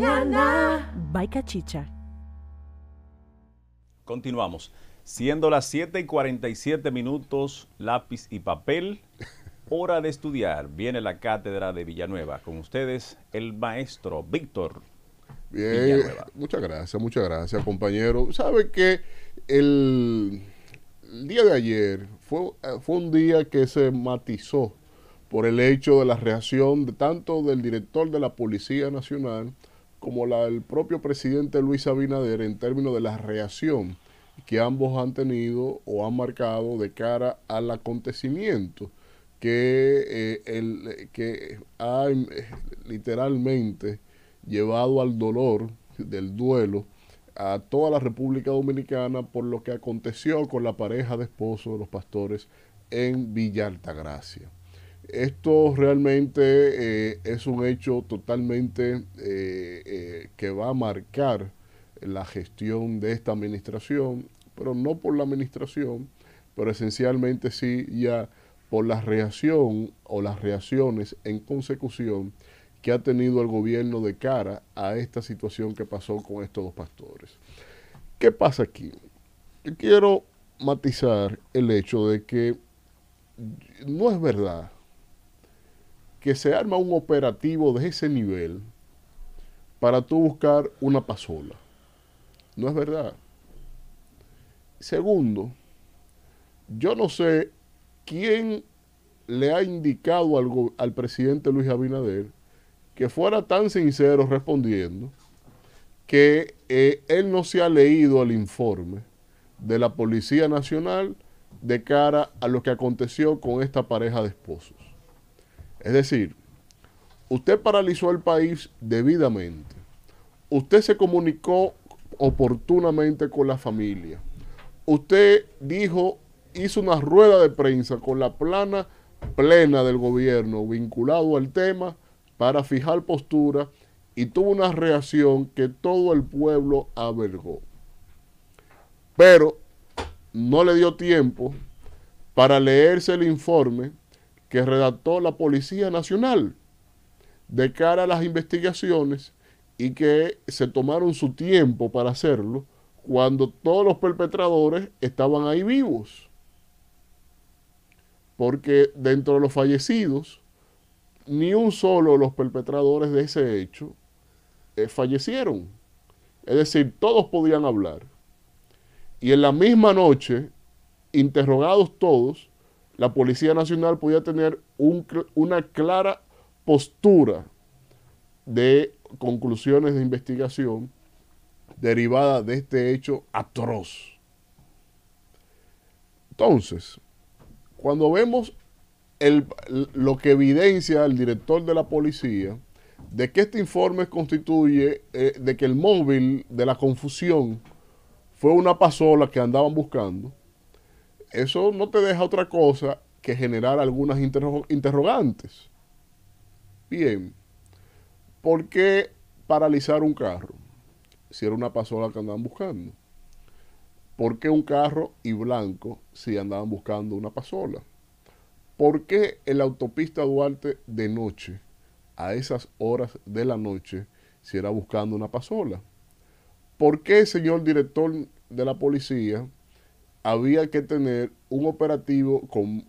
mañana. Bye, cachicha. Continuamos. Siendo las 7 y 47 minutos, lápiz y papel, hora de estudiar. Viene la cátedra de Villanueva. Con ustedes, el maestro Víctor. Bien, muchas gracias, muchas gracias, compañero. Sabe que el, día de ayer fue, eh, fue un día que se matizó por el hecho de la reacción de, tanto del director de la Policía Nacional como la del propio presidente Luis Abinader en términos de la reacción que ambos han tenido o han marcado de cara al acontecimiento que, eh, que ha em, eh, literalmente llevado al dolor del duelo a toda la República Dominicana por lo que aconteció con la pareja de esposo de los pastores en Villa esto realmente eh, es un hecho totalmente eh, eh, que va a marcar la gestión de esta administración, pero no por la administración, pero esencialmente sí ya por la reacción o las reacciones en consecución que ha tenido el gobierno de cara a esta situación que pasó con estos dos pastores. ¿Qué pasa aquí? quiero matizar el hecho de que no es verdad que se arma un operativo de ese nivel para tú buscar una pasola. No es verdad. Segundo, yo no sé quién le ha indicado al presidente Luis Abinader que fuera tan sincero respondiendo que eh, él no se ha leído el informe de la Policía Nacional de cara a lo que aconteció con esta pareja de esposos. Es decir, usted paralizó el país debidamente. Usted se comunicó oportunamente con la familia. Usted dijo, hizo una rueda de prensa con la plana plena del gobierno vinculado al tema para fijar postura y tuvo una reacción que todo el pueblo avergó. Pero no le dio tiempo para leerse el informe que redactó la Policía Nacional de cara a las investigaciones y que se tomaron su tiempo para hacerlo cuando todos los perpetradores estaban ahí vivos. Porque dentro de los fallecidos, ni un solo de los perpetradores de ese hecho eh, fallecieron. Es decir, todos podían hablar. Y en la misma noche, interrogados todos, la Policía Nacional podía tener una clara postura de conclusiones de investigación derivada de este hecho atroz. Entonces, cuando vemos lo que evidencia el director de la policía, de que este informe constituye, eh, de que el móvil de la confusión fue una pasola que andaban buscando, eso no te deja otra cosa que generar algunas interrogantes. Bien, ¿por qué paralizar un carro si era una pasola que andaban buscando? ¿Por qué un carro y blanco si andaban buscando una pasola? ¿Por qué en la autopista Duarte de noche, a esas horas de la noche, si era buscando una pasola? ¿Por qué, señor director de la policía, había que tener un operativo con,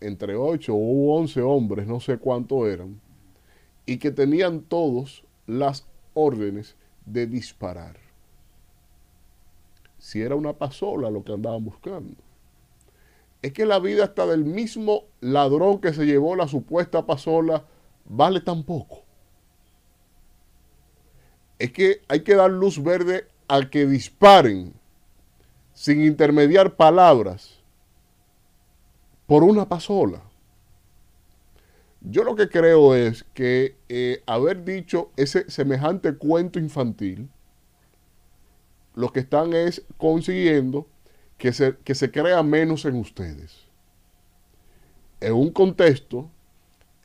entre 8 u 11 hombres, no sé cuánto eran, y que tenían todos las órdenes de disparar. Si era una pasola lo que andaban buscando. Es que la vida hasta del mismo ladrón que se llevó la supuesta pasola vale tan poco. Es que hay que dar luz verde a que disparen sin intermediar palabras, por una pasola. Yo lo que creo es que eh, haber dicho ese semejante cuento infantil, lo que están es consiguiendo que se, que se crea menos en ustedes. En un contexto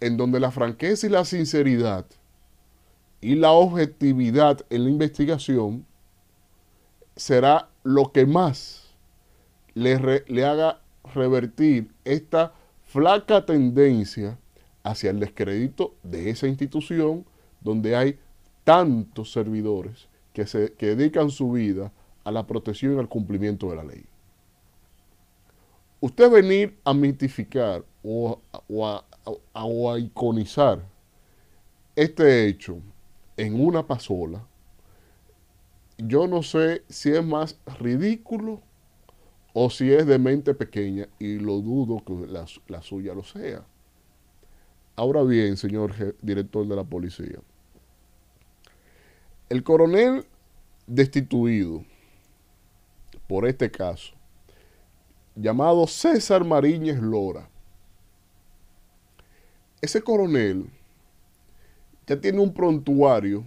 en donde la franqueza y la sinceridad y la objetividad en la investigación será lo que más le, haga revertir esta flaca tendencia hacia el descrédito de esa institución donde hay tantos servidores que, se, dedican su vida a la protección y al cumplimiento de la ley. Usted venir a mitificar o, o a, iconizar este hecho en una pasola yo no sé si es más ridículo o si es de mente pequeña y lo dudo que la, suya lo sea. Ahora bien, señor director de la policía, el coronel destituido por este caso, llamado César Mariñez Lora, ese coronel ya tiene un prontuario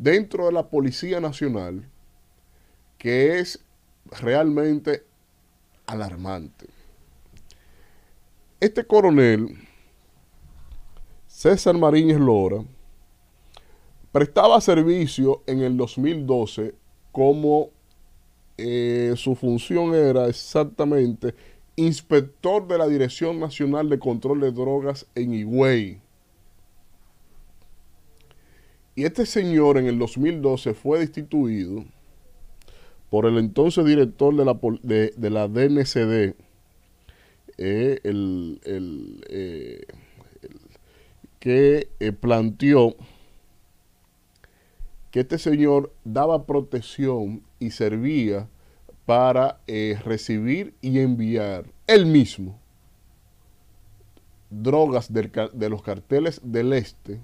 dentro de la Policía Nacional que es realmente alarmante. Este coronel, César Maríñez Lora, prestaba servicio en el 2012 como eh, su función era exactamente inspector de la Dirección Nacional de Control de Drogas en Higüey. Y este señor en el 2012 fue destituido por el entonces director de la, DNCD, eh, eh, que eh, planteó que este señor daba protección y servía para recibir y enviar él mismo drogas de los carteles del este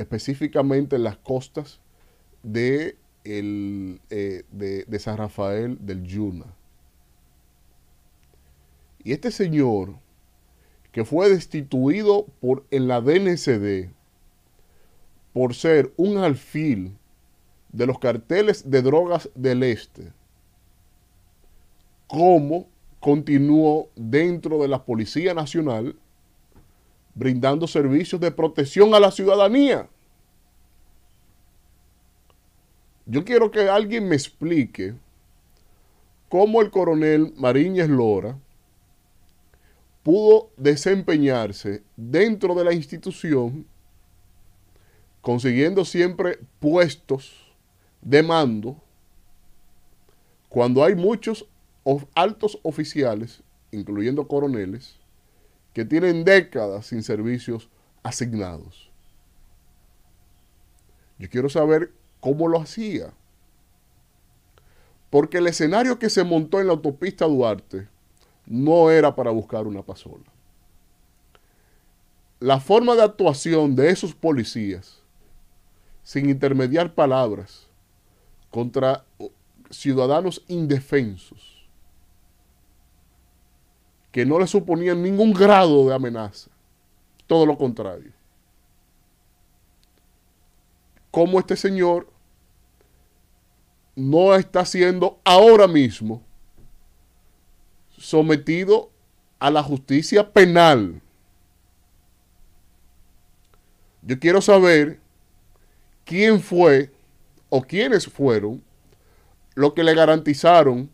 específicamente en las costas eh, de, de, San Rafael del Yuna. Y este señor, que fue destituido por, en la DNCD por ser un alfil de los carteles de drogas del Este, cómo continuó dentro de la Policía Nacional brindando servicios de protección a la ciudadanía. Yo quiero que alguien me explique cómo el coronel Mariñez Lora pudo desempeñarse dentro de la institución, consiguiendo siempre puestos de mando, cuando hay muchos altos oficiales, incluyendo coroneles, que tienen décadas sin servicios asignados. Yo quiero saber cómo lo hacía. Porque el escenario que se montó en la autopista Duarte no era para buscar una pasola. La forma de actuación de esos policías, sin intermediar palabras, contra ciudadanos indefensos, que no le suponían ningún grado de amenaza. Todo lo contrario. Como este señor no está siendo ahora mismo sometido a la justicia penal. Yo quiero saber quién fue o quiénes fueron los que le garantizaron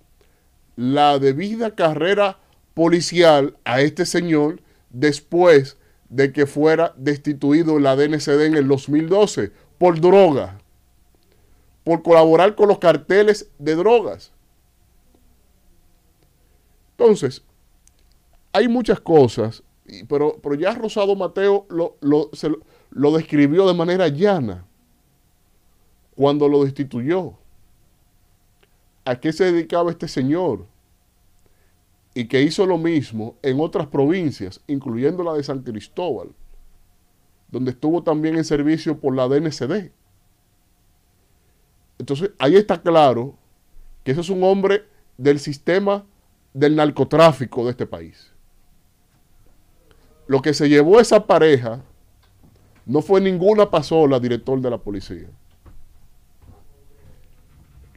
la debida carrera policial a este señor después de que fuera destituido la DNCD en el 2012 por droga, por colaborar con los carteles de drogas. Entonces, hay muchas cosas, pero, pero ya Rosado Mateo lo, lo, lo describió de manera llana cuando lo destituyó. ¿A qué se dedicaba este señor? y que hizo lo mismo en otras provincias, incluyendo la de San Cristóbal, donde estuvo también en servicio por la DNCD. Entonces, ahí está claro que ese es un hombre del sistema del narcotráfico de este país. Lo que se llevó esa pareja no fue ninguna pasola, director de la policía.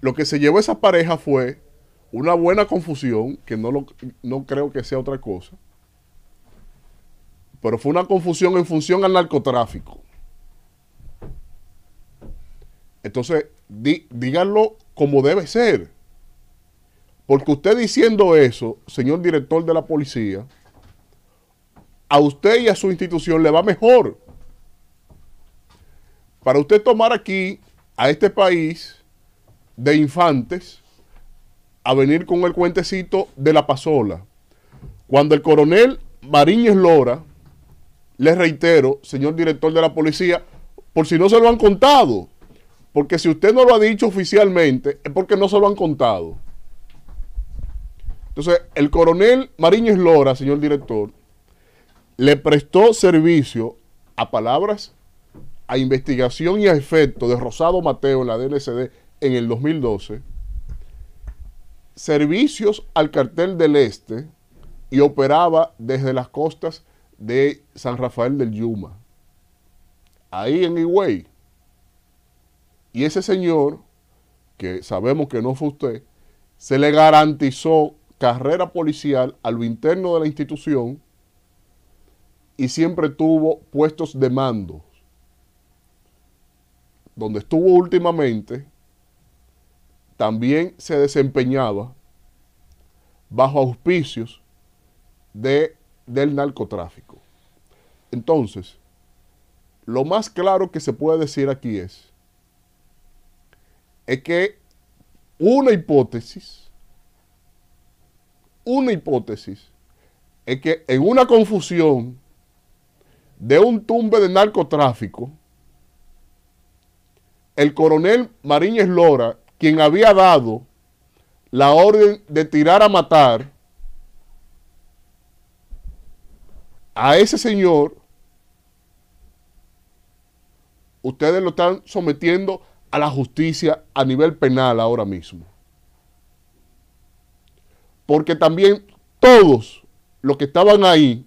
Lo que se llevó esa pareja fue una buena confusión, que no, lo, no creo que sea otra cosa, pero fue una confusión en función al narcotráfico. Entonces, díganlo como debe ser. Porque usted diciendo eso, señor director de la policía, a usted y a su institución le va mejor. Para usted tomar aquí a este país de infantes a venir con el cuentecito de la pasola. Cuando el coronel Mariñez Lora, le reitero, señor director de la policía, por si no se lo han contado, porque si usted no lo ha dicho oficialmente, es porque no se lo han contado. Entonces, el coronel Mariñez Lora, señor director, le prestó servicio a palabras, a investigación y a efecto de Rosado Mateo en la DNCD en el 2012 servicios al cartel del Este y operaba desde las costas de San Rafael del Yuma, ahí en Higüey. Y ese señor, que sabemos que no fue usted, se le garantizó carrera policial a lo interno de la institución y siempre tuvo puestos de mando. Donde estuvo últimamente también se desempeñaba bajo auspicios de, del narcotráfico. Entonces, lo más claro que se puede decir aquí es, es que una hipótesis, una hipótesis, es que en una confusión de un tumbe de narcotráfico, el coronel Mariñez Lora quien había dado la orden de tirar a matar a ese señor, ustedes lo están sometiendo a la justicia a nivel penal ahora mismo. Porque también todos los que estaban ahí,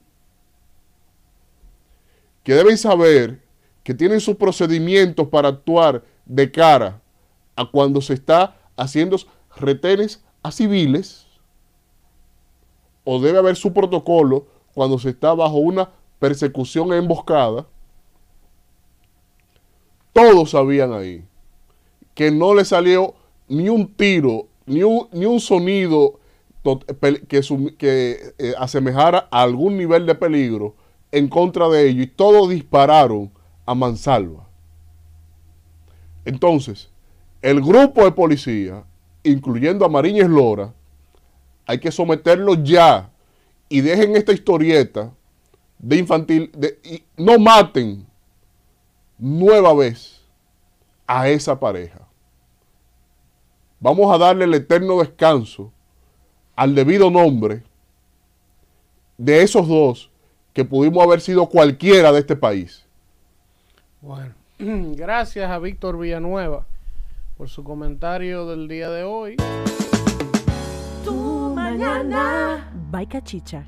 que deben saber que tienen sus procedimientos para actuar de cara a cuando se está haciendo retenes a civiles, o debe haber su protocolo cuando se está bajo una persecución emboscada, todos sabían ahí que no le salió ni un tiro, ni un, sonido que, que eh, asemejara a algún nivel de peligro en contra de ellos y todos dispararon a mansalva. Entonces, el grupo de policía, incluyendo a Mariñez Lora, hay que someterlo ya y dejen esta historieta de infantil, de, no maten nueva vez a esa pareja. Vamos a darle el eterno descanso al debido nombre de esos dos que pudimos haber sido cualquiera de este país. Bueno, gracias a Víctor Villanueva por su comentario del día de hoy. Tu mañana. Bye, cachicha.